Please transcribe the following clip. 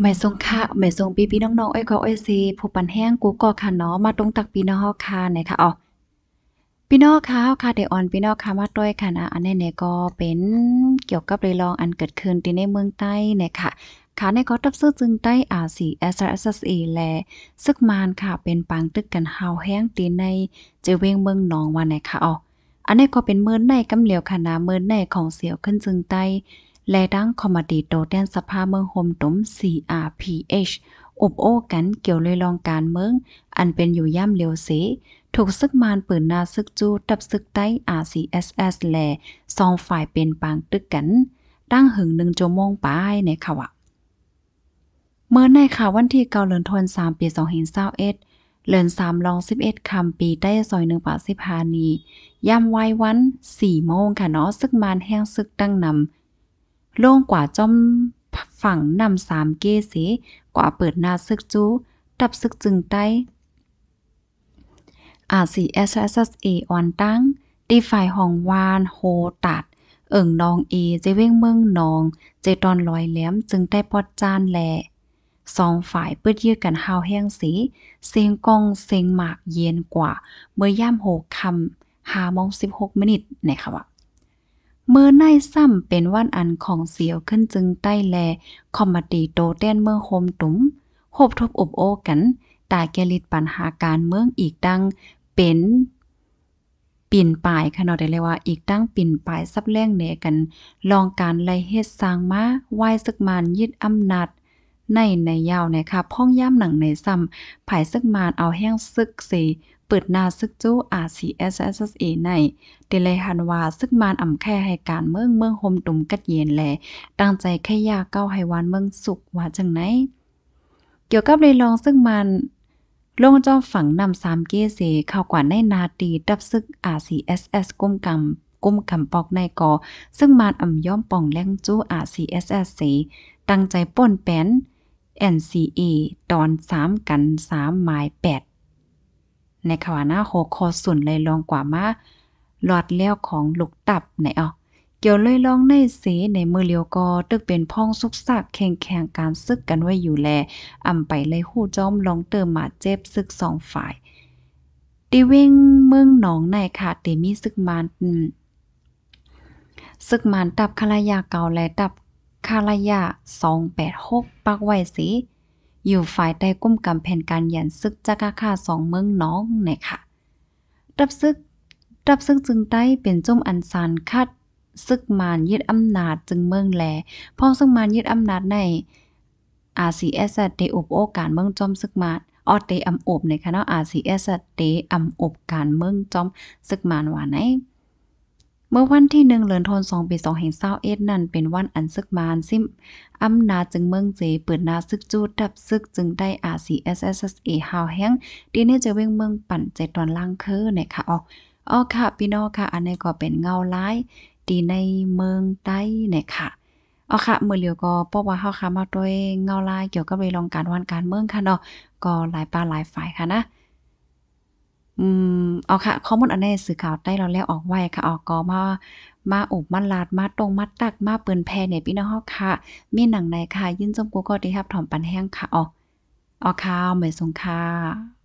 แม่ทรงค่ะแม่ทรงปีพี่น้องๆอ้อยก็อ้อยซีผู้ปันแห้งกูก็ค่ะเนาะมาตรงตักปีน้องค่ะไหนค่ะอ๋อพี่น้องค่ะค่ะเดออนพี่น้องค่ะมาต้อยค่ะนะอันนี้เนี่ยก็เป็นเกี่ยวกับเร่องอันเกิดขึ้นที่ใน เมืองใต้เนี่ยค่ะค่ะในก็ตับซื้อจึงใต้อาสีเอสเอสเอและซึกมานค่ะเป็นปังตึกกันเฮาแห้งตีในเจเวงเมืองหนองวันไหนค่ะอ๋ออันนี้ก็เป็นเมืองในกำเหลียวค่ะนะเมืองในของเสียวขึ้นจึงใต้และดังคอมดีโตเตียนสภาเมืองโฮมตม CRPH อบโอ้กันเกี่ยวเลยลองการเมือง อันเป็นอยู่ย่ำเลียวเส ถูกซึกมานปืนนาซึกจูตับซึกใต้ RCSS แลสองฝ่ายเป็นปางตึกกัน ตั้งหึงหนึ่งโจมงป้ายในข่าวเมื่อในข่าววันที่เกาเลินทวนสามปีสองเห็นเศร้าเอ็ดเลินสามลองสิบเอ็ดคำปีได้ซอยหนึ่งป่าสิพานีย่ำไว้วันสี่โมงค่ะเนาะซึกมานแห้งซึกตั้งนำโล่งกว่าจอมฝั่งนำสามเกเสกว่าเปิดนาซึกจูดับซึกจึงใต้ อาซีเอสเอสเอออนตั้งตีฝ่ายห้องวานโฮตัดเอิ่งนองเอเจเว้งเมืองนองเจตอนลอยแหลมจึงได้ปอดจานแหลสองฝ่ายเปิดยื้อกันหาวแห้งสี เสียงกอง เสียงหมากเย็นกว่า เมื่อย่ามโหคำหามองสิบหกมินิตนะคะว่าเมื่อานซ้ำเป็นวันอันของเสียวขึ้นจึงใต้แล คอมมดีโตเต้นเมืองโฮมตุ๋มหบทบอบโอ กัน ตาแกลิดปัญหาการเมือง อีกดัง เป็น ปิ่นปลายขนาดเเลยว่า อีกตั้งปิ่นปลายซับ แรงเหนกัน ลองการ ไล่เฮ็ด สร้าง มาไหว้ซึก มานยึดอำนาจในในยาวนะคะพ่องย่าหนังในซ้ำภายซึกมานเอาแห้งซึกสีเปิดนาซึกอจเอสเอในเดลัยฮันวา ซึกมานอ่ำแค่ ให้การเมืองเมืองโฮมตุ่มกัดเย็นแลตั้งใจแค่ยาเก้าให้วานเมืองสุขว่าจังไหน เกี่ยวกับเลยลองซึ่งมันลงจอมฝังนำสามเกเสเข้ากว่าในนาตี ดับซึกสเอสก้มกำก้มกำปอกในกอ ซึ่งมานอ่ำย่อมป่องแรงจู้อาซีเอสเอสตั้งใจป่นแป้น n c อตอน 3 กัน 3 หมาย 8ในขวานาโคคอสุนเลยลองกว่ามาหลอดเลี้ยวของลูกตับไหนอ๋อเกี่ยวเลยลองในเสในมือเลียวกอ ตึกเป็นพ่องซุกซากแข่งแข่งการซึกกันไว้อยู่แล อำไปเลยหู้จอมลองเติมมาเจ็บซึกสองฝ่ายตีเวงเมืองหนองในค่ะเตมีซึกมานซึกมานตับคารายาเก่าและตับคารายา286 ปักไว้สิอยู่ฝ่ายใต้ก้มกำแผนการหยันซึกจักาค่าสองเมืองน้องนยคะรับซึก รับซึกจึงใต้เป็นจุ่มอันซานคัดซึกมานยึดอำนาจจึงเมืองแลพร้อมซึกมานยึดอำนาจในอาซีเตอบโอการเมืองจอมซึกมานออเตอำอบในคณะาซีเตอำอบการเมืองจอมซึกมานว่าไหนเมื่อวันที่หนึ่งเหลือนทนสองปีสองแห่งเศร้าเอ็ดนั่นเป็นวันอันซึกมานซิมอำนาจึงเมืองเจเปิดนาซึกจูด ดับซึกจึงได้ออาสีเเอสเอฮาวแห้ง ดีนี่จะเว่งเมืองปั่นเจตอนล่างคือเนี่ยค่ะออกอ๋อค่ะพี่น้องค่ะอันนี้ก็เป็นเงาร้ายตีในเมืองใต้เนี่ยค่ะอ๋อค่ะ เมื่อเหลียวก็ป้อว่าเฮาค่ะมาด้วยเงาลายเกี่ยวกับเรื่องการวันการเมืองค่ะเนาะก็หลายปลาหลายฝ่ายค่ะนะอืมเอาค่ะ ข้อมูลอันนี้สื่อข่าวใต้เราแล้วออกไว้ค่ะ ออกกอมา มาอบมาลาด มาตรง มาตัก มาเปิ้นแพเนี่ยพี่น้องค่ะ มีหนังไหนค่ะ ยินจมกูก็ได้รับ ถอมปันแห้งค่ะออกออกข่าวเหมยสงค่ะ